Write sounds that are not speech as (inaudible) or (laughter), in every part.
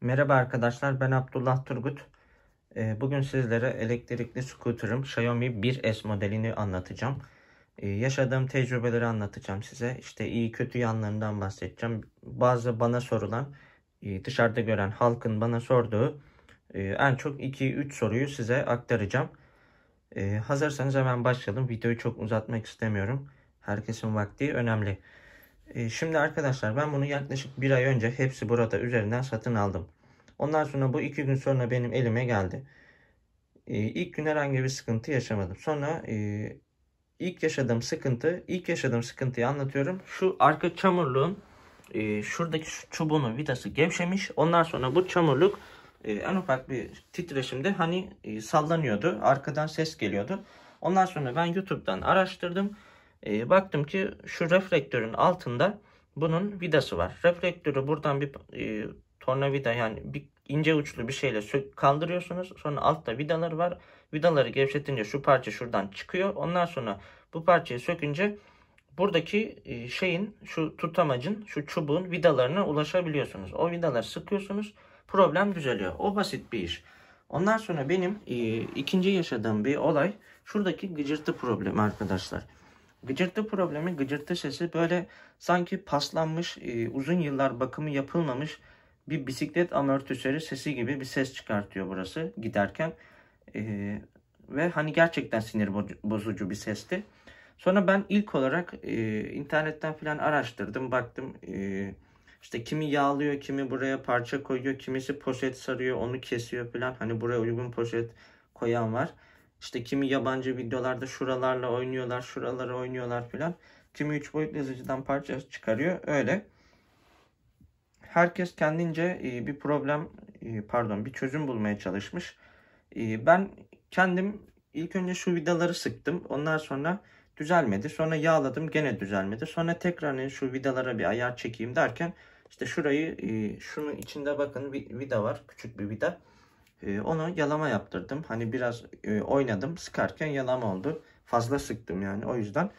Merhaba arkadaşlar ben Abdullah Turgut. Ee, bugün sizlere elektrikli skuterim Xiaomi 1S modelini anlatacağım. Ee, yaşadığım tecrübeleri anlatacağım size. İşte iyi kötü yanlarından bahsedeceğim. Bazı bana sorulan e, dışarıda gören halkın bana sorduğu e, en çok 2-3 soruyu size aktaracağım. Ee, hazırsanız hemen başlayalım. Videoyu çok uzatmak istemiyorum. Herkesin vakti önemli. Ee, şimdi arkadaşlar ben bunu yaklaşık bir ay önce hepsi burada üzerinden satın aldım. Ondan sonra bu iki gün sonra benim elime geldi. Ee, ilk gün herhangi bir sıkıntı yaşamadım. Sonra e, ilk yaşadığım sıkıntı, ilk yaşadığım sıkıntıyı anlatıyorum. Şu arka çamurluğun e, şuradaki şu çubuğunun vidası gevşemiş. Ondan sonra bu çamurluk e, en ufak bir titreşimde hani sallanıyordu. Arkadan ses geliyordu. Ondan sonra ben YouTube'dan araştırdım. E, baktım ki şu reflektörün altında bunun vidası var. Reflektörü buradan bir e, tornavida yani bir ince uçlu bir şeyle kaldırıyorsunuz. Sonra altta vidaları var. Vidaları gevşetince şu parça şuradan çıkıyor. Ondan sonra bu parçayı sökünce buradaki e, şeyin şu tutamacın şu çubuğun vidalarına ulaşabiliyorsunuz. O vidaları sıkıyorsunuz. Problem düzeliyor. O basit bir iş. Ondan sonra benim e, ikinci yaşadığım bir olay şuradaki gıcırtı problemi arkadaşlar. Gıcırtı problemi, gıcırtı sesi böyle sanki paslanmış, e, uzun yıllar bakımı yapılmamış bir bisiklet amortisörü sesi gibi bir ses çıkartıyor burası giderken. E, ve hani gerçekten sinir bozucu bir sesti. Sonra ben ilk olarak e, internetten falan araştırdım, baktım. E, işte kimi yağlıyor, kimi buraya parça koyuyor, kimisi poşet sarıyor, onu kesiyor falan. Hani buraya uygun poşet koyan var. İşte kimi yabancı videolarda şuralarla oynuyorlar, şuraları oynuyorlar filan. Kimi 3 boyutlu yazıcıdan parça çıkarıyor. Öyle. Herkes kendince e, bir problem, e, pardon bir çözüm bulmaya çalışmış. E, ben kendim ilk önce şu vidaları sıktım. Ondan sonra düzelmedi. Sonra yağladım gene düzelmedi. Sonra tekrar hani şu vidalara bir ayar çekeyim derken işte şurayı şunun içinde bakın bir vida var. Küçük bir vida. Ee, onu yalama yaptırdım. Hani biraz e, oynadım. Sıkarken yalama oldu. Fazla sıktım yani. O yüzden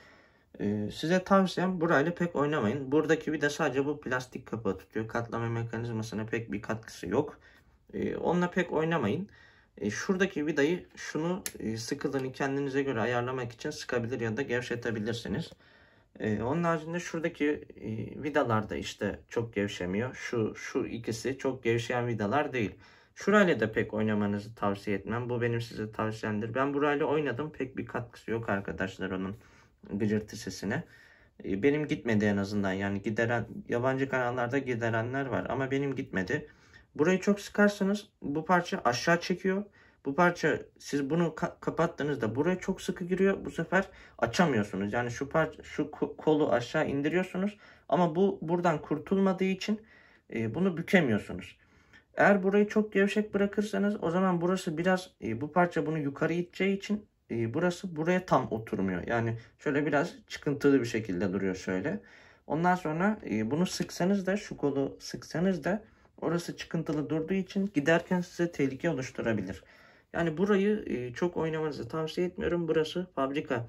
ee, size tavsiyem burayla pek oynamayın. Buradaki bir de sadece bu plastik kapağı tutuyor. Katlama mekanizmasına pek bir katkısı yok. E, onunla pek oynamayın. şuradaki vidayı şunu e, sıkılığını kendinize göre ayarlamak için sıkabilir ya da gevşetebilirsiniz. onun haricinde şuradaki e, vidalar da işte çok gevşemiyor. Şu, şu ikisi çok gevşeyen vidalar değil. Şurayla da pek oynamanızı tavsiye etmem. Bu benim size tavsiyemdir. Ben burayla oynadım. Pek bir katkısı yok arkadaşlar onun gıcırtı sesine. Ee, benim gitmedi en azından. Yani gideren yabancı kanallarda giderenler var ama benim gitmedi. Burayı çok sıkarsanız bu parça aşağı çekiyor. Bu parça siz bunu ka kapattığınızda buraya çok sıkı giriyor. Bu sefer açamıyorsunuz. Yani şu parça şu kolu aşağı indiriyorsunuz ama bu buradan kurtulmadığı için e, bunu bükemiyorsunuz. Eğer burayı çok gevşek bırakırsanız o zaman burası biraz e, bu parça bunu yukarı iteceği için e, burası buraya tam oturmuyor. Yani şöyle biraz çıkıntılı bir şekilde duruyor şöyle. Ondan sonra e, bunu sıksanız da şu kolu sıksanız da orası çıkıntılı durduğu için giderken size tehlike oluşturabilir. Yani burayı e, çok oynamanızı tavsiye etmiyorum. Burası fabrika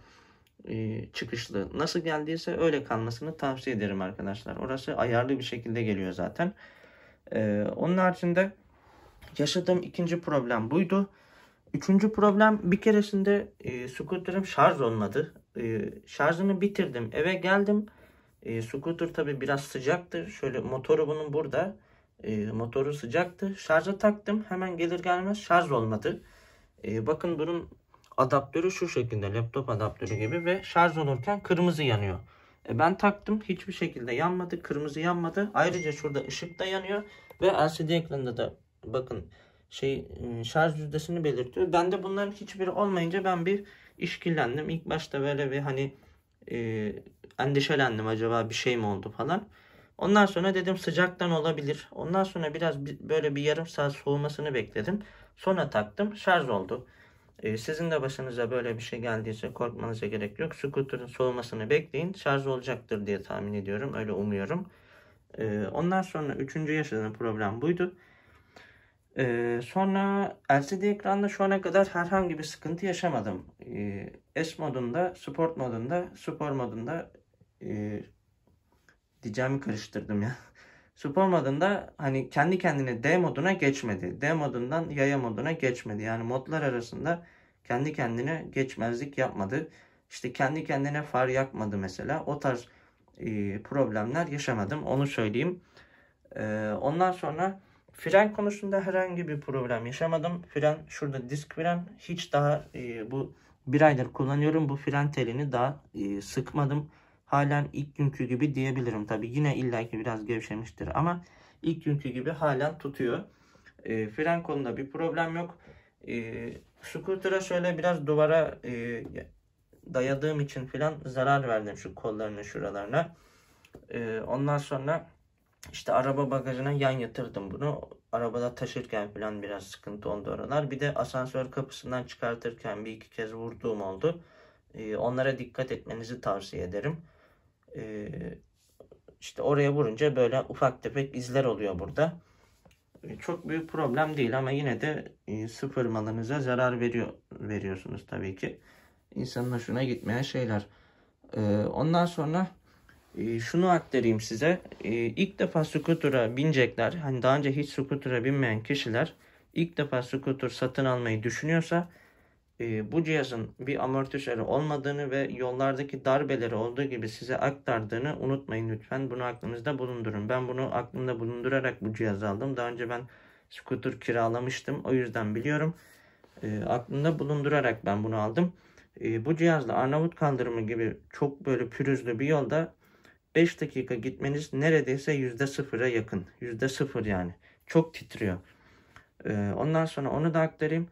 e, çıkışlı. Nasıl geldiyse öyle kalmasını tavsiye ederim arkadaşlar. Orası ayarlı bir şekilde geliyor zaten. Ee, onun haricinde yaşadığım ikinci problem buydu. Üçüncü problem bir keresinde e, scooter'ım şarj olmadı. E, şarjını bitirdim. Eve geldim. E, scooter tabi biraz sıcaktı. Şöyle motoru bunun burada. E, motoru sıcaktı. Şarja taktım. Hemen gelir gelmez şarj olmadı. E, bakın bunun adaptörü şu şekilde. Laptop adaptörü gibi ve şarj olurken kırmızı yanıyor. E, ben taktım. Hiçbir şekilde yanmadı. Kırmızı yanmadı. Ayrıca şurada ışık da yanıyor. Ve LCD ekranında da bakın şey ıı, şarj yüzdesini belirtiyor. Ben de bunların hiçbiri olmayınca ben bir işkillendim. İlk başta böyle bir hani e, endişelendim acaba bir şey mi oldu falan. Ondan sonra dedim sıcaktan olabilir. Ondan sonra biraz böyle bir yarım saat soğumasını bekledim. Sonra taktım şarj oldu. E, sizin de başınıza böyle bir şey geldiyse korkmanıza gerek yok. Scooter'ın soğumasını bekleyin. Şarj olacaktır diye tahmin ediyorum. Öyle umuyorum. E, ondan sonra üçüncü yaşadığım problem buydu. E, sonra LCD ekranda şu ana kadar herhangi bir sıkıntı yaşamadım. Ee, S modunda, sport modunda, spor modunda e, diyeceğimi karıştırdım ya. (laughs) Spor modunda hani kendi kendine D moduna geçmedi. D modundan yaya moduna geçmedi. Yani modlar arasında kendi kendine geçmezlik yapmadı. İşte kendi kendine far yakmadı mesela. O tarz e, problemler yaşamadım. Onu söyleyeyim. E, ondan sonra fren konusunda herhangi bir problem yaşamadım. Fren şurada disk fren. Hiç daha e, bu bir aydır kullanıyorum. Bu fren telini daha e, sıkmadım halen ilk günkü gibi diyebilirim. Tabi yine illaki biraz gevşemiştir ama ilk günkü gibi halen tutuyor. E, fren konuda bir problem yok. E, scooter'a şöyle biraz duvara e, dayadığım için filan zarar verdim şu kollarını şuralarına. E, ondan sonra işte araba bagajına yan yatırdım bunu. Arabada taşırken filan biraz sıkıntı oldu oralar. Bir de asansör kapısından çıkartırken bir iki kez vurduğum oldu. E, onlara dikkat etmenizi tavsiye ederim. E, işte oraya vurunca böyle ufak tefek izler oluyor burada. E, çok büyük problem değil ama yine de e, sıfır malınıza zarar veriyor veriyorsunuz tabii ki. İnsanın hoşuna gitmeyen şeyler. E, ondan sonra e, şunu aktarayım size. E, ilk defa skutura binecekler. Hani daha önce hiç skutura binmeyen kişiler ilk defa skutur satın almayı düşünüyorsa ee, bu cihazın bir amortisörü olmadığını ve yollardaki darbeleri olduğu gibi size aktardığını unutmayın lütfen. Bunu aklınızda bulundurun. Ben bunu aklımda bulundurarak bu cihazı aldım. Daha önce ben skuter kiralamıştım. O yüzden biliyorum. E, aklımda bulundurarak ben bunu aldım. E, bu cihazla Arnavut kandırımı gibi çok böyle pürüzlü bir yolda 5 dakika gitmeniz neredeyse %0'a yakın. %0 yani. Çok titriyor. E, ondan sonra onu da aktarayım.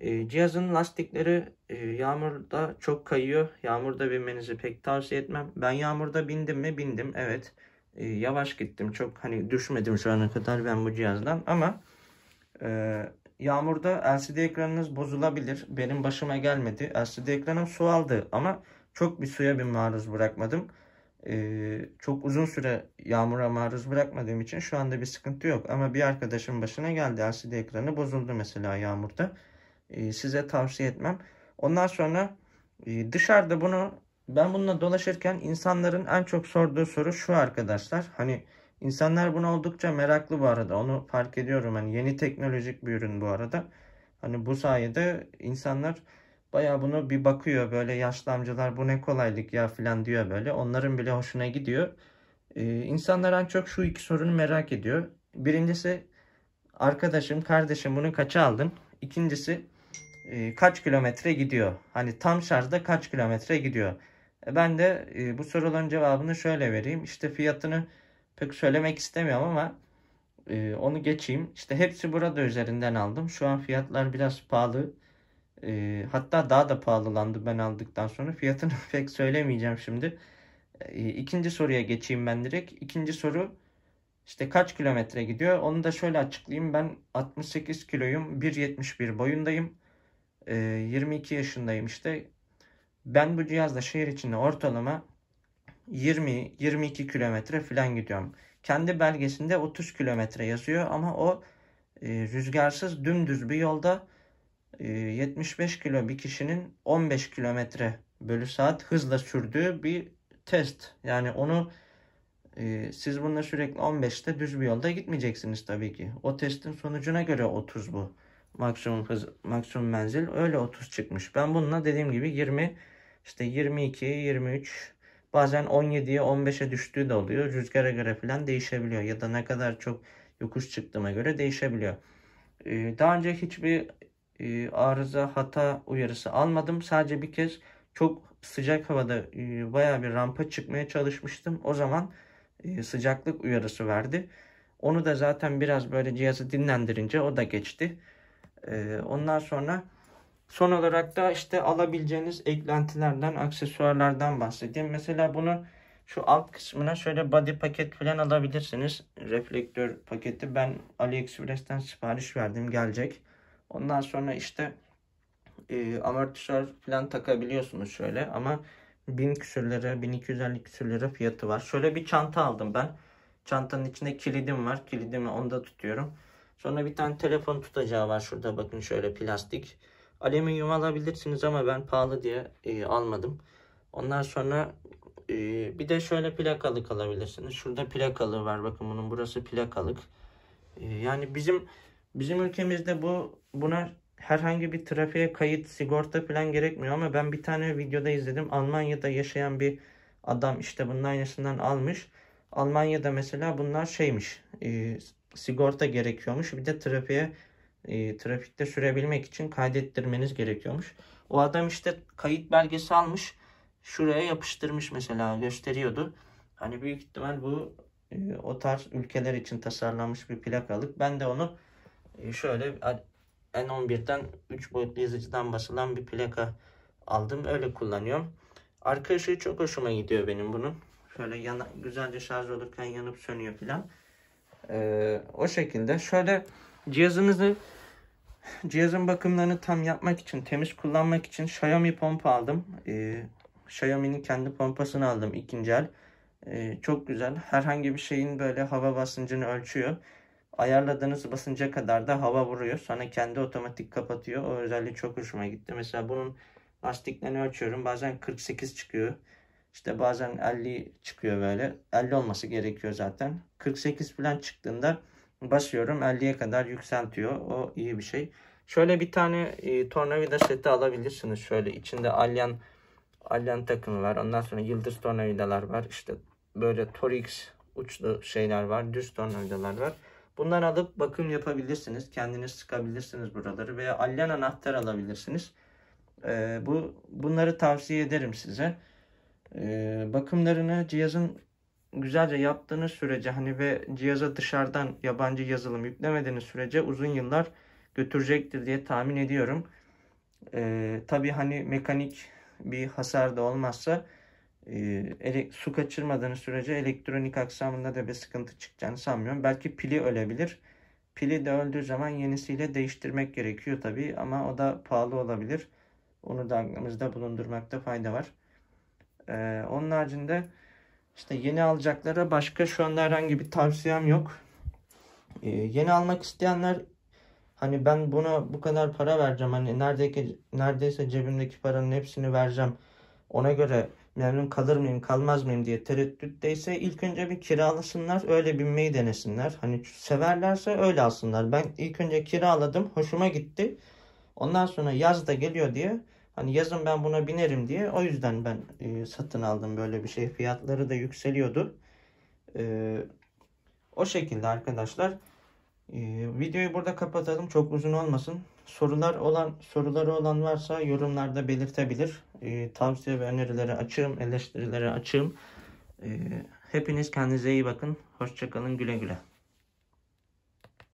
Ee, cihazın lastikleri e, yağmurda çok kayıyor. Yağmurda binmenizi pek tavsiye etmem. Ben yağmurda bindim mi? Bindim evet. Ee, yavaş gittim. Çok hani düşmedim şu ana kadar ben bu cihazdan ama e, yağmurda LCD ekranınız bozulabilir. Benim başıma gelmedi. LCD ekranım su aldı ama çok bir suya bir maruz bırakmadım. Ee, çok uzun süre yağmura maruz bırakmadığım için şu anda bir sıkıntı yok. Ama bir arkadaşım başına geldi. LCD ekranı bozuldu mesela yağmurda. E, size tavsiye etmem. Ondan sonra e, dışarıda bunu ben bununla dolaşırken insanların en çok sorduğu soru şu arkadaşlar. Hani insanlar buna oldukça meraklı bu arada. Onu fark ediyorum. Hani yeni teknolojik bir ürün bu arada. Hani bu sayede insanlar baya bunu bir bakıyor böyle yaşlı amcalar bu ne kolaylık ya filan diyor böyle. Onların bile hoşuna gidiyor. Ee, insanlar en çok şu iki sorunu merak ediyor. Birincisi arkadaşım kardeşim bunu kaça aldın? İkincisi e, kaç kilometre gidiyor? Hani tam şarjda kaç kilometre gidiyor? E, ben de e, bu sorunun cevabını şöyle vereyim. İşte fiyatını pek söylemek istemiyorum ama onu geçeyim. İşte hepsi burada üzerinden aldım. Şu an fiyatlar biraz pahalı. hatta daha da pahalılandı ben aldıktan sonra. Fiyatını (laughs) pek söylemeyeceğim şimdi. İkinci soruya geçeyim ben direkt. İkinci soru işte kaç kilometre gidiyor? Onu da şöyle açıklayayım. Ben 68 kiloyum. 1.71 boyundayım e, ee, 22 yaşındayım işte. Ben bu cihazla şehir içinde ortalama 20-22 kilometre falan gidiyorum. Kendi belgesinde 30 kilometre yazıyor ama o e, rüzgarsız dümdüz bir yolda e, 75 kilo bir kişinin 15 kilometre bölü saat hızla sürdüğü bir test. Yani onu e, siz bununla sürekli 15'te düz bir yolda gitmeyeceksiniz tabii ki. O testin sonucuna göre 30 bu maksimum hız, maksimum menzil öyle 30 çıkmış. Ben bununla dediğim gibi 20 işte 22, 23 bazen 17'ye 15'e düştüğü de oluyor. Rüzgara göre falan değişebiliyor ya da ne kadar çok yokuş çıktığıma göre değişebiliyor. Ee, daha önce hiçbir e, arıza hata uyarısı almadım. Sadece bir kez çok sıcak havada e, baya bir rampa çıkmaya çalışmıştım. O zaman e, sıcaklık uyarısı verdi. Onu da zaten biraz böyle cihazı dinlendirince o da geçti. E, ondan sonra son olarak da işte alabileceğiniz eklentilerden, aksesuarlardan bahsedeyim. Mesela bunu şu alt kısmına şöyle body paket falan alabilirsiniz. Reflektör paketi. Ben AliExpress'ten sipariş verdim. Gelecek. Ondan sonra işte e, amortisör falan takabiliyorsunuz şöyle ama 1000 küsür lira 1250 küsür lira fiyatı var. Şöyle bir çanta aldım ben. Çantanın içinde kilidim var. Kilidimi onda tutuyorum. Sonra bir tane telefon tutacağı var şurada bakın şöyle plastik. Alüminyum alabilirsiniz ama ben pahalı diye e, almadım. Ondan sonra e, bir de şöyle plakalık alabilirsiniz. Şurada plakalığı var bakın bunun burası plakalık. E, yani bizim bizim ülkemizde bu buna herhangi bir trafiğe kayıt sigorta falan gerekmiyor ama ben bir tane videoda izledim. Almanya'da yaşayan bir adam işte bunun aynısından almış. Almanya'da mesela bunlar şeymiş. E, sigorta gerekiyormuş. Bir de trafiğe e, trafikte sürebilmek için kaydettirmeniz gerekiyormuş. O adam işte kayıt belgesi almış. Şuraya yapıştırmış mesela gösteriyordu. Hani büyük ihtimal bu e, o tarz ülkeler için tasarlanmış bir plakalık. Ben de onu e, şöyle N11'den 3 boyutlu yazıcıdan basılan bir plaka aldım. Öyle kullanıyorum. Arka ışığı çok hoşuma gidiyor benim bunun. Şöyle yana, güzelce şarj olurken yanıp sönüyor filan. Ee, o şekilde şöyle cihazınızı cihazın bakımlarını tam yapmak için temiz kullanmak için Xiaomi pompa aldım. Ee, Xiaomi'nin kendi pompasını aldım ikinci el. Ee, çok güzel. Herhangi bir şeyin böyle hava basıncını ölçüyor. Ayarladığınız basınca kadar da hava vuruyor. Sonra kendi otomatik kapatıyor. O özelliği çok hoşuma gitti. Mesela bunun lastiklerini ölçüyorum. Bazen 48 çıkıyor. İşte bazen 50 çıkıyor böyle. 50 olması gerekiyor zaten. 48 falan çıktığında basıyorum 50'ye kadar yükseltiyor. O iyi bir şey. Şöyle bir tane e, tornavida seti alabilirsiniz. Şöyle içinde alyan alyan takımı var. Ondan sonra yıldız tornavidalar var. İşte böyle Torix uçlu şeyler var. Düz tornavidalar var. Bunlar alıp bakım yapabilirsiniz. Kendiniz sıkabilirsiniz buraları veya alyan anahtar alabilirsiniz. Ee, bu bunları tavsiye ederim size. Ee, bakımlarını cihazın güzelce yaptığınız sürece hani ve cihaza dışarıdan yabancı yazılım yüklemediğiniz sürece uzun yıllar götürecektir diye tahmin ediyorum. E, tabii hani mekanik bir hasar da olmazsa e, su kaçırmadığınız sürece elektronik aksamında da bir sıkıntı çıkacağını sanmıyorum. Belki pili ölebilir. Pili de öldüğü zaman yenisiyle değiştirmek gerekiyor tabii ama o da pahalı olabilir. Onu da aklımızda bulundurmakta fayda var. Ee, onun haricinde işte yeni alacaklara başka şu anda herhangi bir tavsiyem yok. Ee, yeni almak isteyenler hani ben buna bu kadar para vereceğim hani neredeki neredeyse cebimdeki paranın hepsini vereceğim. Ona göre memnun kalır mıyım kalmaz mıyım diye tereddütteyse ilk önce bir kiralasınlar öyle binmeyi denesinler. Hani severlerse öyle alsınlar. Ben ilk önce kiraladım hoşuma gitti. Ondan sonra yaz da geliyor diye Hani yazın ben buna binerim diye o yüzden ben e, satın aldım böyle bir şey. Fiyatları da yükseliyordu. E, o şekilde arkadaşlar. E, videoyu burada kapatalım. Çok uzun olmasın. Sorular olan soruları olan varsa yorumlarda belirtebilir. E, tavsiye ve önerileri açığım. eleştirileri açığım. E, hepiniz kendinize iyi bakın. Hoşçakalın. Güle güle.